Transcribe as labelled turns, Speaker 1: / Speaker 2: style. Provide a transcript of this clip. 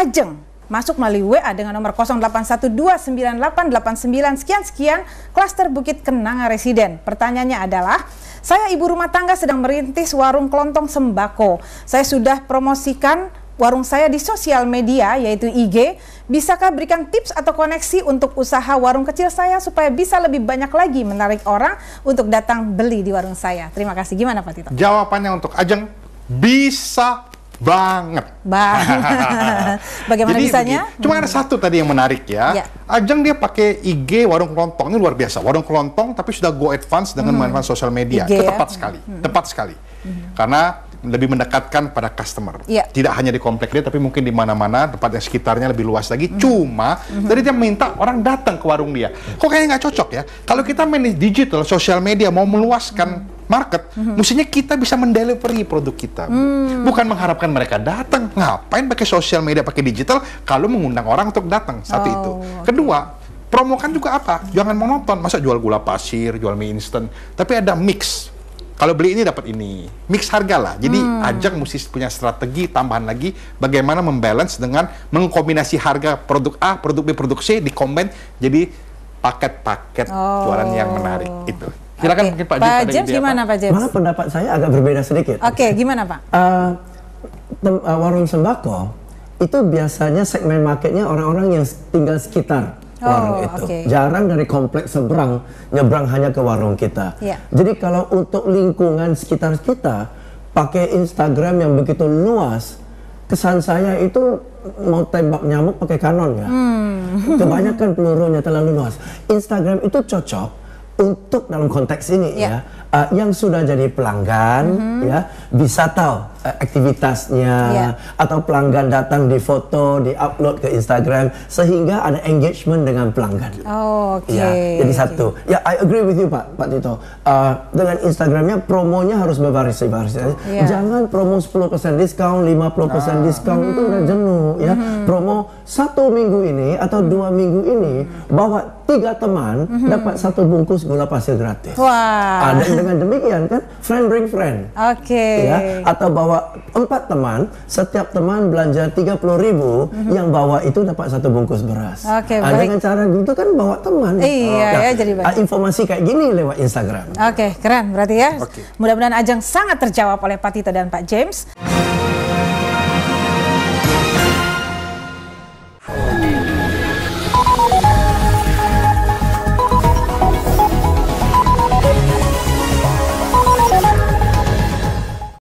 Speaker 1: Ajeng masuk melalui WA dengan nomor 08129889 sekian sekian klaster Bukit Kenanga Residen. Pertanyaannya adalah, saya ibu rumah tangga sedang merintis warung kelontong sembako. Saya sudah promosikan warung saya di sosial media yaitu IG. Bisakah berikan tips atau koneksi untuk usaha warung kecil saya supaya bisa lebih banyak lagi menarik orang untuk datang beli di warung saya? Terima kasih. Gimana Pak
Speaker 2: Tito? Jawabannya untuk Ajeng bisa banget. Banget.
Speaker 1: Bagaimana Jadi, bisanya? Begini. Cuma hmm. ada
Speaker 2: satu tadi yang menarik ya. ya. Ajang dia pakai IG warung kelontong ini luar biasa. Warung kelontong tapi sudah go advance dengan hmm. memainkan sosial media. IG, Itu ya? tepat ya? sekali. Hmm. Tepat sekali. Hmm. Karena lebih mendekatkan pada customer. Yeah. Tidak hanya di komplek dia, tapi mungkin di mana-mana tempat yang sekitarnya lebih luas lagi. Mm Cuma mm -hmm. dari dia minta orang datang ke warung dia. Kok kayaknya nggak cocok ya? Kalau kita manage digital, sosial media mau meluaskan mm market, mm-hmm. mestinya kita bisa mendelivery produk kita. Mm. Bukan mengharapkan mereka datang. Ngapain pakai sosial media, pakai digital kalau mengundang orang untuk datang satu oh, itu. Kedua, promokan juga apa? Jangan monoton, masa jual gula pasir, jual mie instan, tapi ada mix kalau beli ini dapat ini. Mix harga lah. Jadi hmm. ajak mesti punya strategi tambahan lagi bagaimana membalance dengan mengkombinasi harga produk A, produk B, produk C dikombin jadi paket-paket oh. jualan yang menarik itu. Silakan okay. mungkin Pak Pak James gimana
Speaker 3: Pak James? Malah pendapat saya agak berbeda sedikit. Oke, okay, gimana Pak? Uh, tem, uh, warung sembako itu biasanya segmen marketnya orang-orang yang tinggal sekitar
Speaker 1: warung oh, itu. Okay.
Speaker 3: Jarang dari kompleks seberang nyebrang hanya ke warung kita. Yeah. Jadi kalau untuk lingkungan sekitar kita pakai Instagram yang begitu luas, kesan saya itu mau tembak nyamuk pakai kanon ya. Hmm. Kebanyakan pelurunya terlalu luas. Instagram itu cocok untuk dalam konteks ini yeah. ya, uh, yang sudah jadi pelanggan mm -hmm. ya bisa tahu Eh, aktivitasnya yeah. atau pelanggan datang di foto di upload ke Instagram sehingga ada engagement dengan pelanggan.
Speaker 1: Oh, Okay. Ya, jadi okay.
Speaker 3: satu. Ya, I agree with you Pak Pak Tito. Uh, dengan Instagramnya promonya harus berbaris baris Yeah. Jangan promo 10% diskon, 50% ah. diskon hmm. itu udah hmm. jenuh ya. Hmm. Promo satu minggu ini atau dua hmm. minggu ini bawa tiga teman hmm. dapat satu bungkus gula pasir gratis. Wah. Wow. dengan demikian kan friend bring friend. Oke. Okay. Ya, atau bawa bawa empat teman, setiap teman belanja tiga puluh ribu, mm-hmm. yang bawa itu dapat satu bungkus beras. Okay, nah, baik. Dengan cara gitu kan bawa teman. Iya, nah, ya, jadi baik. Ah, informasi kayak gini lewat Instagram.
Speaker 1: Oke, okay, keren berarti ya. Okay. Mudah-mudahan ajang sangat terjawab oleh Pak Tito dan Pak James.